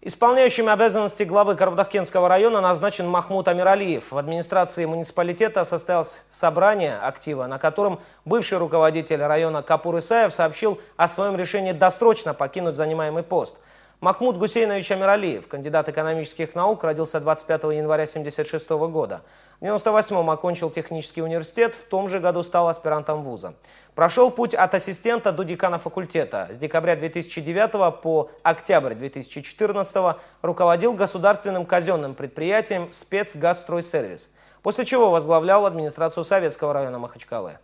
Исполняющим обязанности главы Карабдахкенского района назначен Махмуд Амиралиев. В администрации муниципалитета состоялось собрание актива, на котором бывший руководитель района Капур Исаев сообщил о своем решении досрочно покинуть занимаемый пост – Махмуд Гусейнович Амиралиев, кандидат экономических наук, родился 25 января 1976 года. В 1998-м окончил технический университет, в том же году стал аспирантом вуза. Прошел путь от ассистента до декана факультета. С декабря 2009 по октябрь 2014 руководил государственным казенным предприятием «Спецгазстройсервис», после чего возглавлял администрацию Советского района Махачкалы.